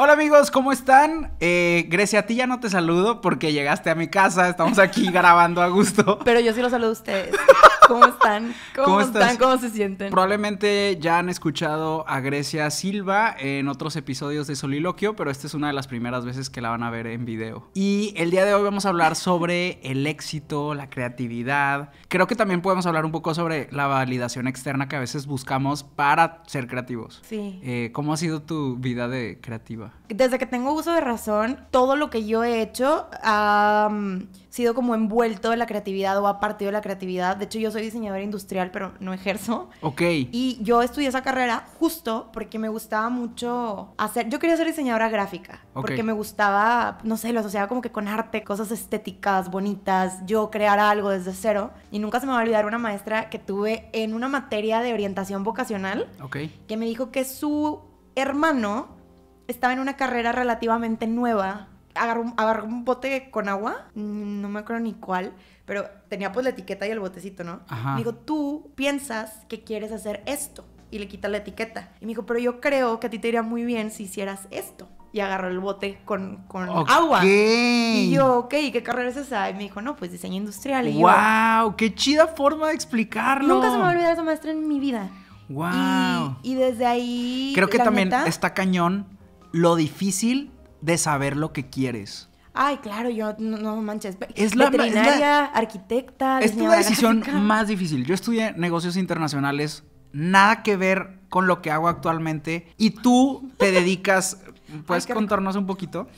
Hola amigos, ¿cómo están? Eh, Grecia, a ti ya no te saludo porque llegaste a mi casa, estamos aquí grabando a gusto. Pero yo sí lo saludo a ustedes. ¿Cómo están? ¿Cómo, están? ¿Cómo se sienten? Probablemente ya han escuchado a Grecia Silva en otros episodios de Soliloquio, pero esta es una de las primeras veces que la van a ver en video. Y el día de hoy vamos a hablar sobre el éxito, la creatividad. Creo que también podemos hablar un poco sobre la validación externa que a veces buscamos para ser creativos. Sí. Eh, ¿Cómo ha sido tu vida de creativa? Desde que tengo uso de razón, todo lo que yo he hecho ha mm, sido como envuelto de la creatividad o ha partido de la creatividad. De hecho, yo soy diseñadora industrial, pero no ejerzo. Ok. Y yo estudié esa carrera justo porque me gustaba mucho hacer... Yo quería ser diseñadora gráfica. Porque me gustaba, no sé, lo asociaba como que con arte, cosas estéticas, bonitas. Yo crear algo desde cero. Y nunca se me va a olvidar una maestra que tuve en una materia de orientación vocacional. Ok. Que me dijo que su hermano estaba en una carrera relativamente nueva. Agarró, un bote con agua, no me acuerdo ni cuál, pero tenía pues la etiqueta y el botecito, ¿no? Me dijo, tú piensas que quieres hacer esto y le quita la etiqueta. Y me dijo, pero yo creo que a ti te iría muy bien si hicieras esto. Y agarró el bote con, agua. Y yo, ok, ¿qué carrera es esa? Y me dijo, no, pues diseño industrial. ¡Wow! ¡Qué chida forma de explicarlo! Nunca se me va a olvidar esa maestra en mi vida. ¡Wow! Y, desde ahí. Creo que también está cañón lo difícil de saber lo que quieres. Ay, claro, yo no, manches. Es la, Veterinaria, es arquitecta. Es una decisión más difícil. Yo estudié negocios internacionales, nada que ver con lo que hago actualmente. Y tú te dedicas. ¿Puedes contornos contarnos un poquito?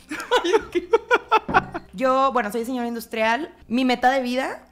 yo, bueno, soy señora industrial. Mi meta de vida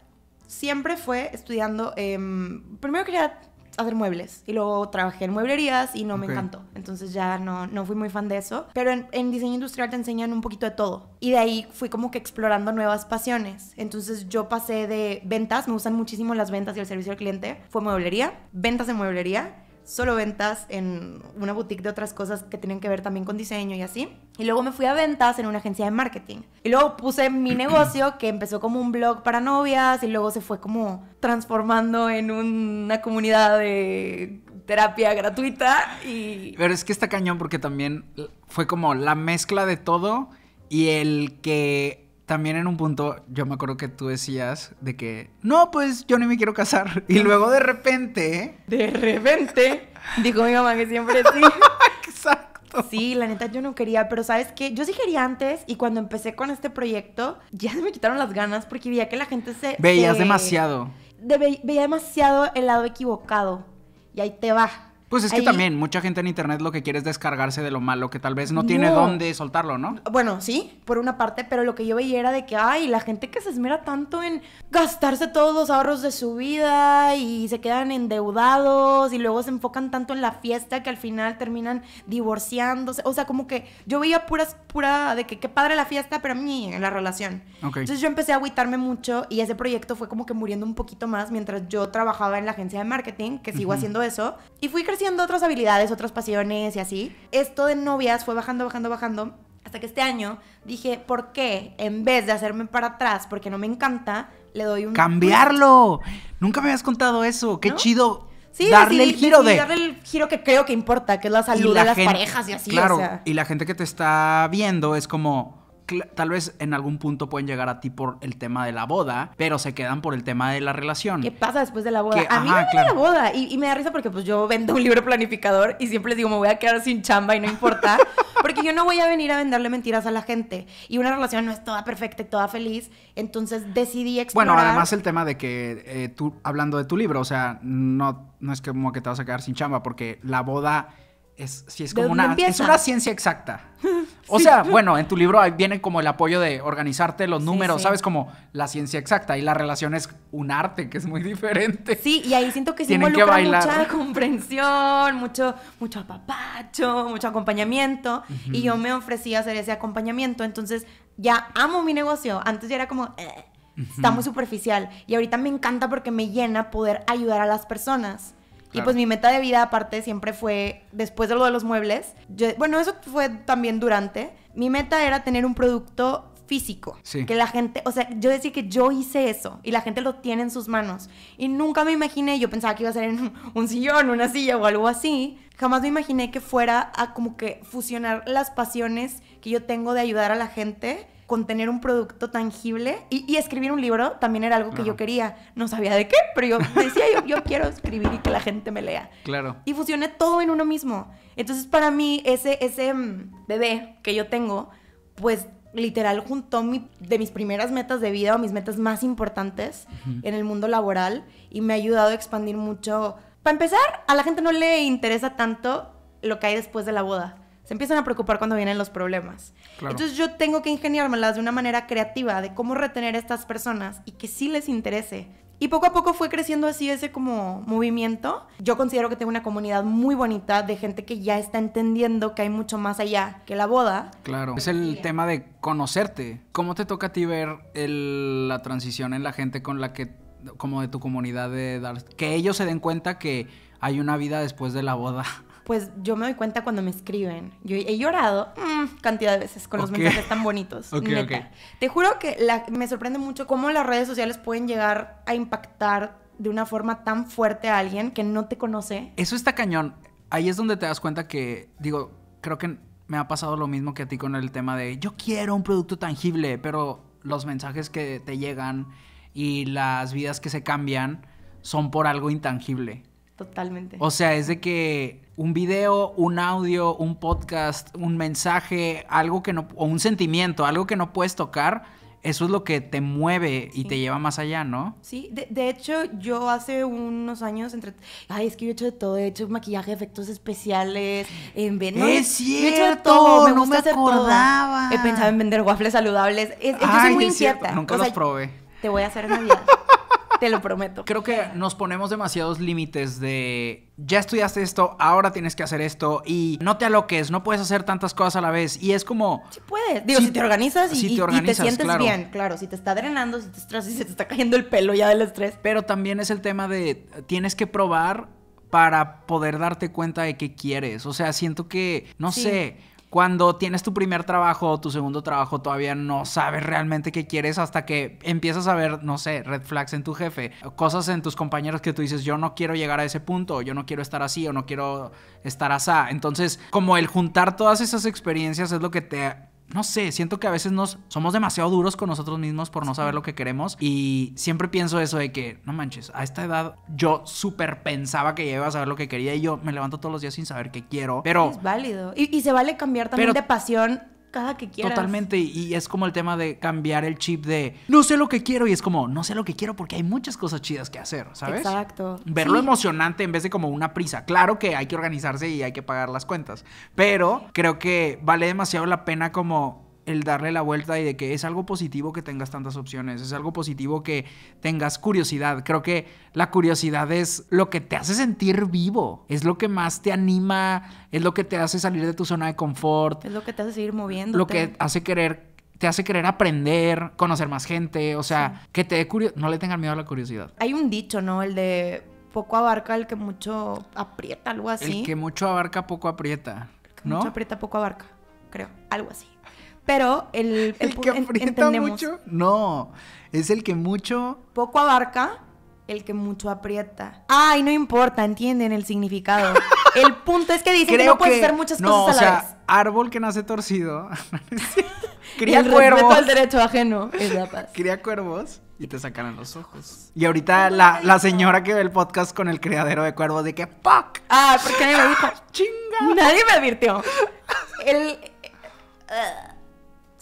siempre fue estudiando. Em, primero quería hacer muebles y luego trabajé en mueblerías y no me encantó entonces ya no, no fui muy fan de eso. Pero en, en, diseño industrial te enseñan un poquito de todo. Y de ahí fui como que explorando nuevas pasiones. Entonces yo pasé de ventas, me gustan muchísimo las ventas y el servicio al cliente. Fue mueblería, ventas en mueblería solo ventas en una boutique de otras cosas que tienen que ver también con diseño y así. Y luego me fui a ventas en una agencia de marketing. Y luego puse mi negocio que empezó como un blog para novias y luego se fue como transformando en una comunidad de terapia gratuita y... Pero es que está cañón porque también fue como la mezcla de todo y el que también en un punto yo me acuerdo que tú decías de que, no, pues yo ni me quiero casar. Y luego de repente... De repente, dijo mi mamá que siempre sí. Exacto. Sí, la neta yo no quería, pero sabes qué, yo sí quería antes y cuando empecé con este proyecto ya se me quitaron las ganas porque veía que la gente se... Veías demasiado. veía demasiado el lado equivocado やいては。Pues es que también mucha gente en internet lo que quiere es descargarse de lo malo, que tal vez no tiene dónde soltarlo, ¿no? Bueno, sí, por una parte, pero lo que yo veía era de que, ay, la gente que se esmera tanto en gastarse todos los ahorros de su vida y se quedan endeudados y luego se enfocan tanto en la fiesta que al final terminan divorciándose. O sea, como que yo veía puras, pura de que qué padre la fiesta, pero a mí en la relación. Entonces yo empecé a agüitarme mucho y ese proyecto fue como que muriendo un poquito más mientras yo trabajaba en la agencia de marketing, que sigo haciendo eso, y fui creciendo Haciendo otras habilidades, otras pasiones y así. Esto de novias fue bajando, bajando, bajando. Hasta que este año dije, ¿por qué en vez de hacerme para atrás porque no me encanta, le doy un... ¡Cambiarlo! Nunca me habías contado eso. ¡Qué chido! darle el giro de... Darle el giro que creo que importa, que es la salud a de las parejas y así. Claro, y la gente que te está viendo es como tal vez en algún punto pueden llegar a ti por el tema de la boda, pero se quedan por el tema de la relación. ¿Qué pasa después de la boda? a mí me da la boda y, me da risa porque pues yo vendo un libro planificador y siempre les digo, me voy a quedar sin chamba y no importa, porque yo no voy a venir a venderle mentiras a la gente y una relación no es toda perfecta y toda feliz, entonces decidí explorar. Bueno, además el tema de que eh, tú, hablando de tu libro, o sea, no, no es como que te vas a quedar sin chamba porque la boda es, es como una, una ciencia exacta. O sea, bueno, en tu libro viene como el apoyo de organizarte los números, ¿sabes? Como la ciencia exacta y la relación es un arte que es muy diferente. Sí, y ahí siento que se Tienen involucra mucha comprensión, mucho, mucho apapacho, mucho acompañamiento. Y yo me ofrecí a hacer ese acompañamiento. Entonces, ya amo mi negocio. Antes ya era como... Eh, está muy superficial y ahorita me encanta porque me llena poder ayudar a las personas. Y pues mi meta de vida aparte siempre fue, después de lo de los muebles, yo, bueno, eso fue también durante, mi meta era tener un producto físico. Que la gente, o sea, yo decía que yo hice eso y la gente lo tiene en sus manos. Y nunca me imaginé, yo pensaba que iba a ser en un sillón, una silla o algo así. Jamás me imaginé que fuera a como que fusionar las pasiones que yo tengo de ayudar a la gente contener tener un producto tangible y, escribir un libro también era algo que yo quería. No sabía de qué, pero yo decía, yo, quiero escribir y que la gente me lea. Claro. Y fusioné todo en uno mismo. Entonces, para mí, ese, ese mm, bebé que yo tengo, pues literal juntó de mis primeras metas de vida o mis metas más importantes en el mundo laboral y me ha ayudado a expandir mucho. Para empezar, a la gente no le interesa tanto lo que hay después de la boda se empiezan a preocupar cuando vienen los problemas. Entonces yo tengo que ingeniármelas de una manera creativa de cómo retener a estas personas y que sí les interese. Y poco a poco fue creciendo así ese como movimiento. Yo considero que tengo una comunidad muy bonita de gente que ya está entendiendo que hay mucho más allá que la boda. Claro, es el tema de conocerte. ¿Cómo te toca a ti ver la transición en la gente con la que, como de tu comunidad, de dar, que ellos se den cuenta que hay una vida después de la boda? pues yo me doy cuenta cuando me escriben. Yo he llorado mm, cantidad de veces con los mensajes tan bonitos. Te juro que me sorprende mucho cómo las redes sociales pueden llegar a impactar de una forma tan fuerte a alguien que no te conoce. Eso está cañón. Ahí es donde te das cuenta que, digo, creo que me ha pasado lo mismo que a ti con el tema de yo quiero un producto tangible, pero los mensajes que te llegan y las vidas que se cambian son por algo intangible. Totalmente. O sea, es de que un video, un audio, un podcast, un mensaje, algo que no, o un sentimiento, algo que no puedes tocar, eso es lo que te mueve y te lleva más allá, ¿no? Sí, de, hecho, yo hace unos años entre. Ay, es que yo he hecho de todo, he hecho maquillaje, efectos especiales, en Venezuela. ¡Es cierto! he hecho de todo, me no me acordaba. He pensado en vender waffles saludables. Es, Ay, muy Nunca los probé. Te voy a hacer Navidad. Te lo prometo. Creo que nos ponemos demasiados límites de ya estudiaste esto, ahora tienes que hacer esto y no te aloques, no puedes hacer tantas cosas a la vez. Y es como. Sí, puedes. Digo, si, te organizas y, te, sientes bien, claro. Si te está drenando, si te estresas y se te está cayendo el pelo ya del estrés. Pero también es el tema de tienes que probar para poder darte cuenta de qué quieres. O sea, siento que, no sé, cuando tienes tu primer trabajo o tu segundo trabajo, todavía no sabes realmente qué quieres hasta que empiezas a ver, no sé, red flags en tu jefe, cosas en tus compañeros que tú dices, yo no quiero llegar a ese punto, yo no quiero estar así, o no quiero estar asá. Entonces, como el juntar todas esas experiencias es lo que te no sé, siento que a veces nos somos demasiado duros con nosotros mismos por no saber lo que queremos y siempre pienso eso de que, no manches, a esta edad yo súper pensaba que ya iba a saber lo que quería y yo me levanto todos los días sin saber qué quiero, pero... Es válido. Y, se vale cambiar también de pasión cada que quieras. Totalmente, y es como el tema de cambiar el chip de no sé lo que quiero, y es como no sé lo que quiero porque hay muchas cosas chidas que hacer, ¿sabes? Exacto. Verlo emocionante en vez de como una prisa. Claro que hay que organizarse y hay que pagar las cuentas, pero creo que vale demasiado la pena como el darle la vuelta y de que es algo positivo que tengas tantas opciones, es algo positivo que tengas curiosidad. Creo que la curiosidad es lo que te hace sentir vivo, es lo que más te anima, es lo que te hace salir de tu zona de confort. Es lo que te hace seguir moviendo. Lo que hace querer te hace querer aprender, conocer más gente, o sea, que te dé curiosidad, no le tengan miedo a la curiosidad. Hay un dicho, ¿no? El de poco abarca el que mucho aprieta, algo así. El que mucho abarca, poco aprieta. ¿no? mucho aprieta, poco abarca, creo, algo así. Pero el, el, que aprieta mucho, no, es el que mucho poco abarca, el que mucho aprieta. Ay, no importa, entienden el significado. el punto es que dicen que no puedes muchas cosas a la o sea, árbol que nace torcido. Cría el cuervos. derecho ajeno es cuervos y te sacarán los ojos. Y ahorita la, señora que ve el podcast con el criadero de cuervos de que ¡Fuck! Ah, porque nadie me dijo. ¡Chinga! Nadie me advirtió. El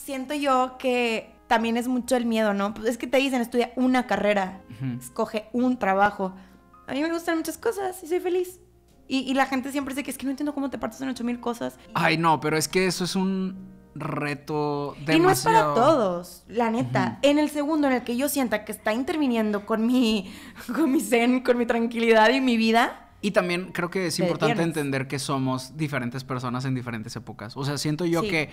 siento yo que también es mucho el miedo, ¿no? Pues es que te dicen, estudia una carrera, escoge un trabajo. A mí me gustan muchas cosas y soy feliz. Y, la gente siempre dice que es que no entiendo cómo te partes en 8000 cosas. Ay, no, pero es que eso es un reto demasiado... Y no es para todos, la neta. En el segundo en el que yo sienta que está interviniendo con mi, con mi zen, con mi tranquilidad y mi vida, y también creo que es importante entender que somos diferentes personas en diferentes épocas. O sea, siento yo que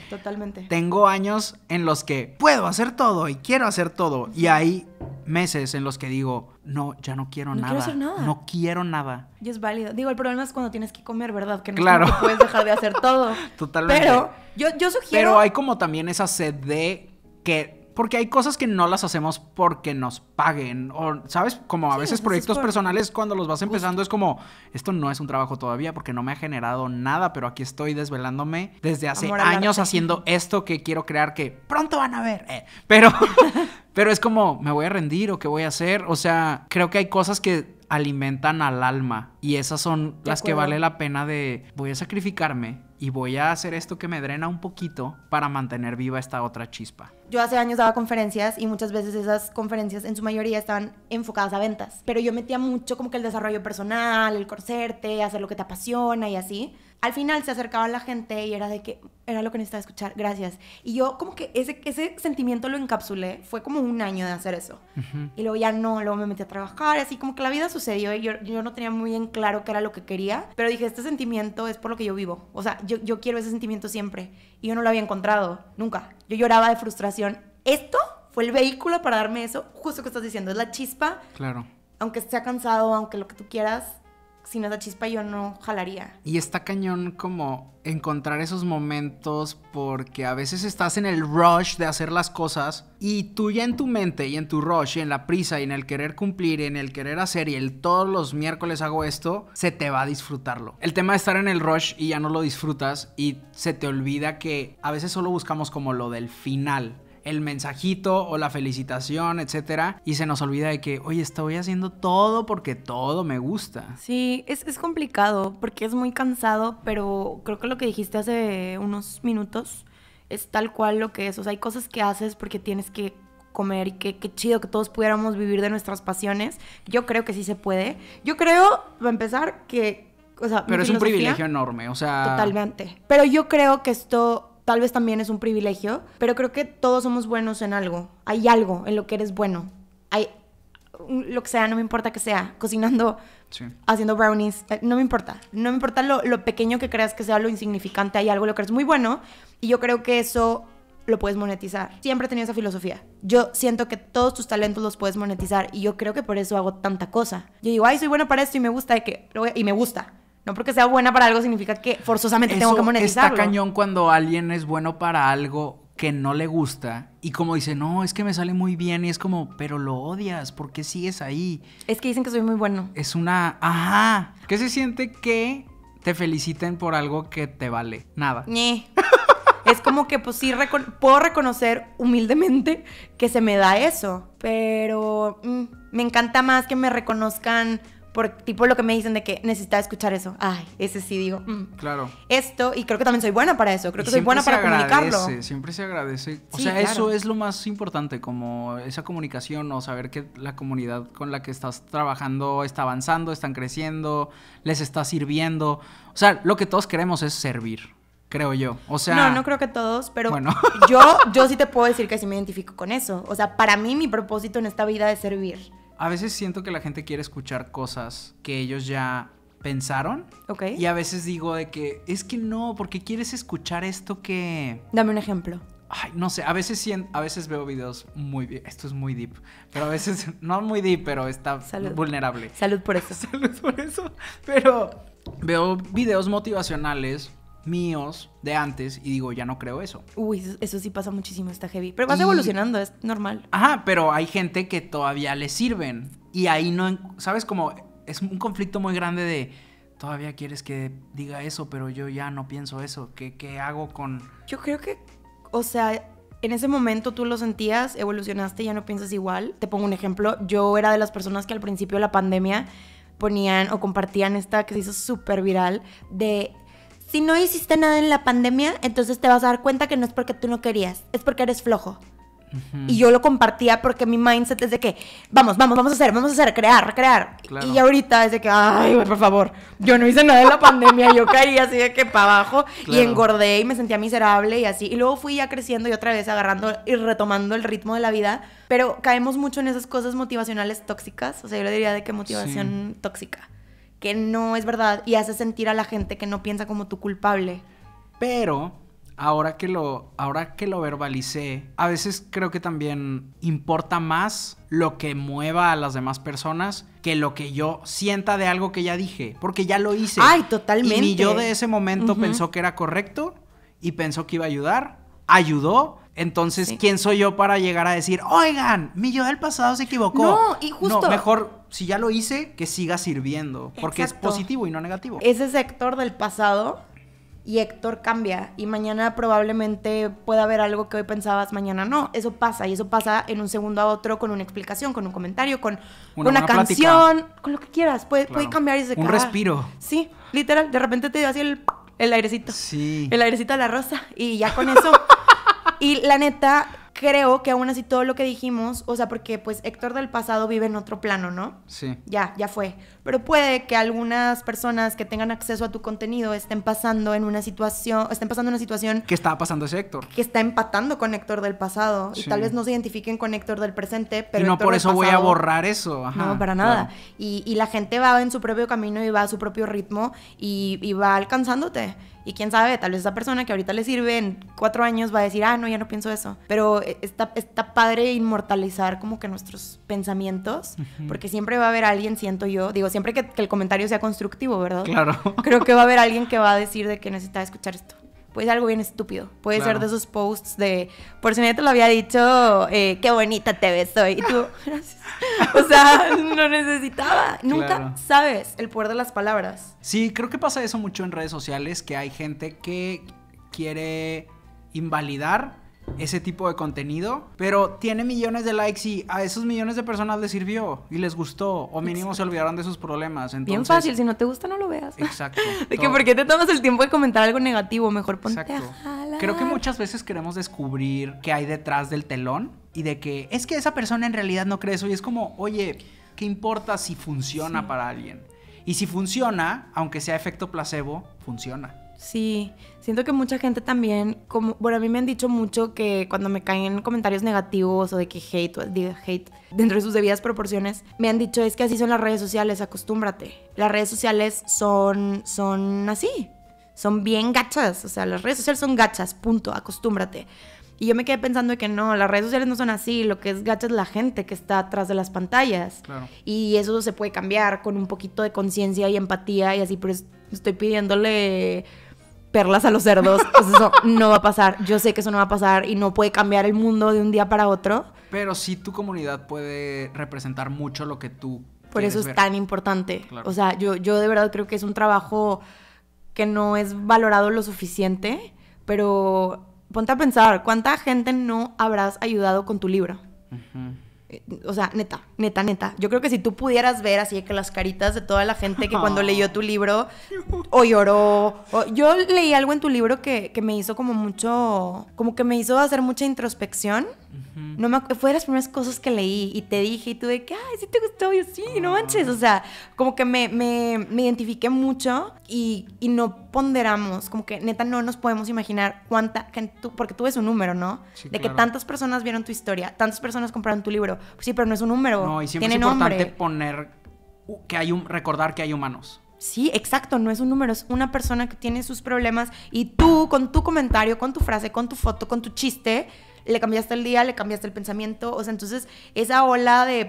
tengo años en los que puedo hacer todo y quiero hacer todo. Y hay meses en los que digo, no, ya no quiero no nada. Quiero hacer nada. No quiero nada. Y es válido. Digo, el problema es cuando tienes que comer, ¿verdad? Que no claro. puedes dejar de hacer todo. Totalmente. Pero yo, yo sugiero. Pero hay como también esa sed de que porque hay cosas que no las hacemos porque nos paguen. O, ¿sabes? Como a veces proyectos personales, cuando los vas empezando, es como, esto no es un trabajo todavía porque no me ha generado nada, pero aquí estoy desvelándome desde hace años haciendo esto que quiero crear que pronto van a ver. Eh". pero, pero es como, ¿me voy a rendir o qué voy a hacer? O sea, creo que hay cosas que alimentan al alma y esas son las que vale la pena de voy a sacrificarme y voy a hacer esto que me drena un poquito para mantener viva esta otra chispa yo hace años daba conferencias y muchas veces esas conferencias en su mayoría estaban enfocadas a ventas, pero yo metía mucho como que el desarrollo personal, el conocerte, hacer lo que te apasiona y así. Al final se acercaba la gente y era de que era lo que necesitaba escuchar, gracias. Y yo como que ese, ese sentimiento lo encapsulé, fue como un año de hacer eso. Y luego ya no, luego me metí a trabajar, así como que la vida sucedió y yo, no tenía muy bien claro qué era lo que quería, pero dije, este sentimiento es por lo que yo vivo, o sea, yo, yo quiero ese sentimiento siempre y yo no lo había encontrado, nunca. Yo lloraba de frustración. Esto fue el vehículo para darme eso, justo que estás diciendo, es la chispa. Claro. Aunque esté cansado, aunque lo que tú quieras, si no da chispa yo no jalaría. Y está cañón como encontrar esos momentos porque a veces estás en el rush de hacer las cosas y tú ya en tu mente y en tu rush y en la prisa y en el querer cumplir y en el querer hacer y el todos los miércoles hago esto, se te va a disfrutarlo. El tema de estar en el rush y ya no lo disfrutas y se te olvida que a veces solo buscamos como lo del final el mensajito o la felicitación, etcétera, y se nos olvida de que, oye, estoy haciendo todo porque todo me gusta. Sí, es, complicado porque es muy cansado, pero creo que lo que dijiste hace unos minutos es tal cual lo que es. O sea, hay cosas que haces porque tienes que comer y qué, chido que todos pudiéramos vivir de nuestras pasiones. Yo creo que sí se puede. Yo creo, para empezar, que... Pero es un privilegio enorme, o sea... Totalmente. Pero yo creo que esto tal vez también es un privilegio, pero creo que todos somos buenos en algo. Hay algo en lo que eres bueno. Hay mm, lo que sea, no me importa que sea, cocinando, haciendo brownies, eh, no me importa. No me importa lo, pequeño que creas que sea, lo insignificante, hay algo en lo que eres muy bueno y yo creo que eso lo puedes monetizar. Siempre he tenido esa filosofía. Yo siento que todos tus talentos los puedes monetizar y yo creo que por eso hago tanta cosa. Yo digo, ay, soy bueno para esto y me gusta, que, y me gusta no porque sea buena para algo significa que forzosamente tengo que monetizarlo. Está cañón cuando alguien es bueno para algo que no le gusta y como dice, no, es que me sale muy bien y es como, pero lo odias, ¿por qué sigues ahí? Es que dicen que soy muy bueno. Es una, ajá. ¿Qué se siente que te feliciten por algo que te vale? Nada. ¡Ni! es como que pues sí puedo reconocer humildemente que se me da eso, pero mm, me encanta más que me reconozcan por tipo lo que me dicen de que necesitaba escuchar eso. Ay, ese sí digo. Mm, claro. Esto, y creo que también soy buena para eso, creo que soy buena para comunicarlo. Siempre se agradece. O sea, eso es lo más importante, como esa comunicación o saber que la comunidad con la que estás trabajando está avanzando, están creciendo, les está sirviendo. O sea, lo que todos queremos es servir creo yo. O sea. No, no creo que todos, pero bueno. yo, yo sí te puedo decir que sí me identifico con eso. O sea, para mí mi propósito en esta vida es servir a veces siento que la gente quiere escuchar cosas que ellos ya pensaron. Ok. Y a veces digo de que es que no, porque quieres escuchar esto que. Dame un ejemplo. Ay, no sé, a veces a veces veo videos muy esto es muy deep, pero a veces no muy deep, pero está vulnerable. Salud por eso. Salud por eso. Pero veo videos motivacionales míos de antes y digo, ya no creo eso. Uy, eso sí pasa muchísimo, está heavy. Pero vas evolucionando, es normal. Ajá, pero hay gente que todavía le sirven y ahí no, ¿sabes? Como es un conflicto muy grande de, todavía quieres que diga eso, pero yo ya no pienso eso. ¿Qué, qué hago con...? Yo creo que, o sea, en ese momento tú lo sentías, evolucionaste, ya no piensas igual. Te pongo un ejemplo, yo era de las personas que al principio de la pandemia ponían o compartían esta que se hizo súper viral de si no hiciste nada en la pandemia, entonces te vas a dar cuenta que no es porque tú no querías, es porque eres flojo. Y yo lo compartía porque mi mindset es de que, vamos, vamos, vamos a hacer, vamos a hacer, crear, crear. Y ahorita es de que, ay, por favor, yo no hice nada en la pandemia, yo caí así de que para abajo y engordé y me sentía miserable y así. Y luego fui ya creciendo y otra vez agarrando y retomando el ritmo de la vida. Pero caemos mucho en esas cosas motivacionales tóxicas, o sea, yo le diría de que motivación tóxica que no es verdad y hace sentir a la gente que no piensa como tu culpable. Pero ahora que lo ahora que lo verbalicé, a veces creo que también importa más lo que mueva a las demás personas que lo que yo sienta de algo que ya dije, porque ya lo hice. Ay, totalmente. Y yo de ese momento pensó que era correcto y pensó que iba a ayudar, ayudó entonces, ¿quién soy yo para llegar a decir, oigan, mi yo del pasado se equivocó? No, y justo. No, mejor, si ya lo hice, que siga sirviendo, porque es positivo y no negativo. Ese es Héctor del pasado y Héctor cambia y mañana probablemente pueda haber algo que hoy pensabas, mañana no. Eso pasa y eso pasa en un segundo a otro con una explicación, con un comentario, con una, canción, con lo que quieras. Puede, cambiar y se Un respiro. Sí, literal. De repente te dio así el, el airecito. Sí. El airecito a la rosa y ya con eso. Y la neta, creo que aún así todo lo que dijimos, o sea, porque pues Héctor del pasado vive en otro plano, ¿no? Sí. Ya, ya fue. Pero puede que algunas personas que tengan acceso a tu contenido estén pasando en una situación, estén pasando una situación... Que estaba pasando ese Héctor. Que está empatando con Héctor del pasado. Y tal vez no se identifiquen con Héctor del presente, pero... Y no por eso voy a borrar eso. no, para nada. Y, la gente va en su propio camino y va a su propio ritmo y, y va alcanzándote. Y quién sabe, tal vez esa persona que ahorita le sirve en cuatro años va a decir, ah, no, ya no pienso eso. Pero eh, está, está padre inmortalizar como que nuestros pensamientos, porque siempre va a haber alguien, siento yo, digo, siempre que, el comentario sea constructivo, ¿verdad? Claro. Creo que va a haber alguien que va a decir de que necesita escuchar esto. Puede ser algo bien estúpido. Puede ser de esos posts de, por si nadie te lo había dicho, eh, qué bonita te ves hoy. Y tú, gracias. O sea, no necesitaba. Nunca sabes el poder de las palabras. Sí, creo que pasa eso mucho en redes sociales, que hay gente que quiere invalidar ese tipo de contenido, pero tiene millones de likes y a esos millones de personas les sirvió y les gustó, o mínimo se olvidaron de sus problemas. Bien fácil, si no te gusta no lo veas. Exacto. de ¿por qué te tomas el tiempo de comentar algo negativo? Mejor ponte exacto. Creo que muchas veces queremos descubrir qué hay detrás del telón y de que es que esa persona en realidad no cree eso y es como, oye, ¿qué importa si funciona para alguien? Y si funciona, aunque sea efecto placebo, funciona. Sí, siento que mucha gente también, como, bueno, a mí me han dicho mucho que cuando me caen comentarios negativos o de que hate, diga hate, dentro de sus debidas proporciones, me han dicho es que así son las redes sociales, acostúmbrate. Las redes sociales son, son así, son bien gachas, o sea, las redes sociales son gachas, punto, acostúmbrate. Y yo me quedé pensando que no, las redes sociales no son así, lo que es gacha es la gente que está atrás de las pantallas. Claro. Y eso se puede cambiar con un poquito de conciencia y empatía y así, pero estoy pidiéndole perlas a los cerdos. Pues eso no va a pasar. Yo sé que eso no va a pasar y no puede cambiar el mundo de un día para otro. Pero sí tu comunidad puede representar mucho lo que tú. Por eso es tan importante. O sea, yo, yo de verdad creo que es un trabajo que no es valorado lo suficiente, pero ponte a pensar, ¿cuánta gente no habrás ayudado con tu libro? O sea, neta, neta, neta. Yo creo que si tú pudieras ver así que las caritas de toda la gente que cuando leyó tu libro o lloró. yo leí algo en tu libro que, que me hizo como mucho, como que me hizo hacer mucha introspección no me, fue de las primeras cosas que leí y te dije y tú de que, ay, sí te gustó, y yo sí, no ah. manches. O sea, como que me, me, me identifiqué mucho y, y, no ponderamos, como que neta no nos podemos imaginar cuánta, gente, tú, porque tú ves un número, ¿no? de que tantas personas vieron tu historia, tantas personas compraron tu libro. sí, pero no es un número. No, tiene es nombre. poner que hay un, recordar que hay humanos. Sí, exacto, no es un número, es una persona que tiene sus problemas y tú, con tu comentario, con tu frase, con tu foto, con tu chiste, le cambiaste el día, le cambiaste el pensamiento. O sea, entonces esa ola de,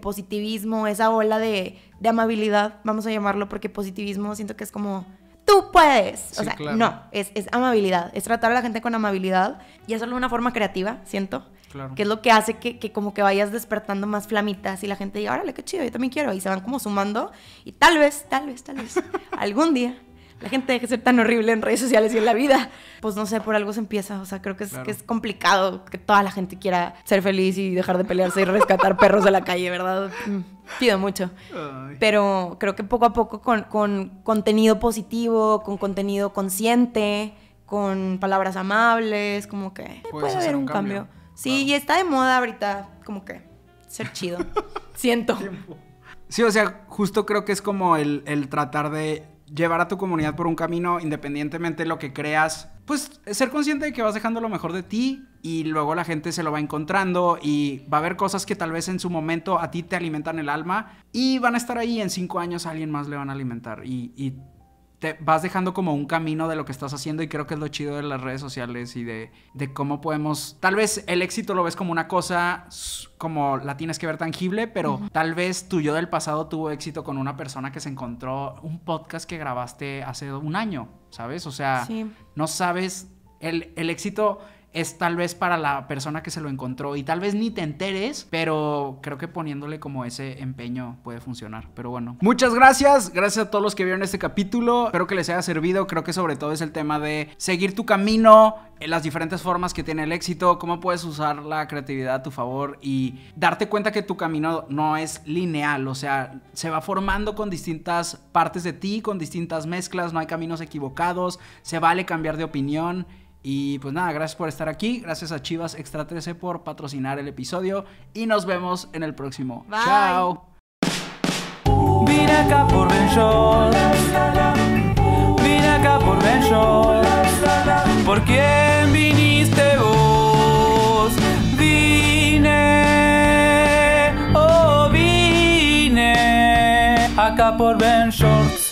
positivismo, esa ola de, amabilidad, vamos a llamarlo, porque positivismo siento que es como, tú puedes. o sea, no, es, amabilidad, es tratar a la gente con amabilidad y hacerlo de una forma creativa, siento. Que es lo que hace que, que, como que vayas despertando más flamitas y la gente diga, órale, qué chido, yo también quiero. Y se van como sumando y tal vez, tal vez, tal vez, algún día la gente deje de ser tan horrible en redes sociales y en la vida. Pues no sé, por algo se empieza. O sea, creo que es, complicado que toda la gente quiera ser feliz y dejar de pelearse y rescatar perros de la calle, ¿verdad? Mm, pido mucho. Pero creo que poco a poco con, contenido positivo, con contenido consciente, con palabras amables, como que puede haber un cambio. Sí, y está de moda ahorita, como que ser chido. Siento. Sí, o sea, justo creo que es como el tratar de llevar a tu comunidad por un camino independientemente de lo que creas, pues ser consciente de que vas dejando lo mejor de ti y luego la gente se lo va encontrando y va a haber cosas que tal vez en su momento a ti te alimentan el alma y van a estar ahí en cinco años a alguien más le van a alimentar y, y te vas dejando como un camino de lo que estás haciendo y creo que es lo chido de las redes sociales y de, cómo podemos, tal vez el éxito lo ves como una cosa, como la tienes que ver tangible, pero tal vez tu yo del pasado tuvo éxito con una persona que se encontró un podcast que grabaste hace un año, ¿sabes? O sea, no sabes el, el éxito es tal vez para la persona que se lo encontró y tal vez ni te enteres, pero creo que poniéndole como ese empeño puede funcionar. Pero bueno, muchas gracias, gracias a todos los que vieron este capítulo, espero que les haya servido, creo que sobre todo es el tema de seguir tu camino, eh, las diferentes formas que tiene el éxito, cómo puedes usar la creatividad a tu favor y darte cuenta que tu camino no es lineal, o sea, se va formando con distintas partes de ti, con distintas mezclas, no hay caminos equivocados, se vale cambiar de opinión. Y pues nada, gracias por estar aquí. Gracias a Chivas Extra 13 por patrocinar el episodio. Y nos vemos en el próximo. Chao. Vine acá por Ben Vine acá por Ben ¿Por quién viniste vos? Vine, o oh, vine acá por Ben Shorts.